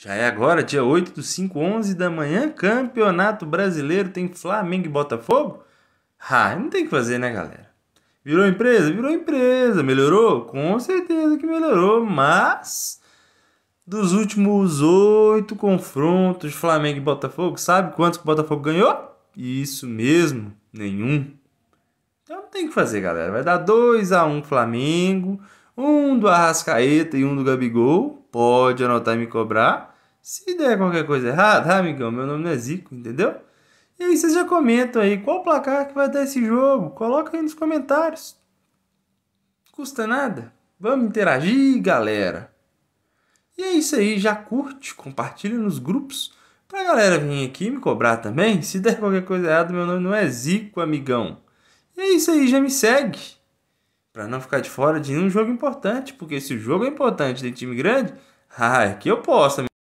Já é agora, dia 8 do 5, 11 da manhã, Campeonato Brasileiro, tem Flamengo e Botafogo? Ah, não tem o que fazer, né, galera? Virou empresa? Virou empresa. Melhorou? Com certeza que melhorou, mas dos últimos oito confrontos Flamengo e Botafogo, sabe quantos que o Botafogo ganhou? Isso mesmo, nenhum. Então não tem o que fazer, galera. Vai dar 2 a 1 um Flamengo um do Arrascaeta e um do Gabigol. Pode anotar e me cobrar. Se der qualquer coisa errada, ah, amigão, meu nome não é Zico, entendeu? E aí vocês já comentam aí qual placar que vai dar esse jogo. Coloca aí nos comentários. Custa nada. Vamos interagir, galera. E é isso aí, já curte, compartilha nos grupos pra galera vir aqui me cobrar também. Se der qualquer coisa errada, meu nome não é Zico, amigão. E é isso aí, já me segue para não ficar de fora de um jogo importante, porque se o jogo é importante de time grande, ah, é que eu posso,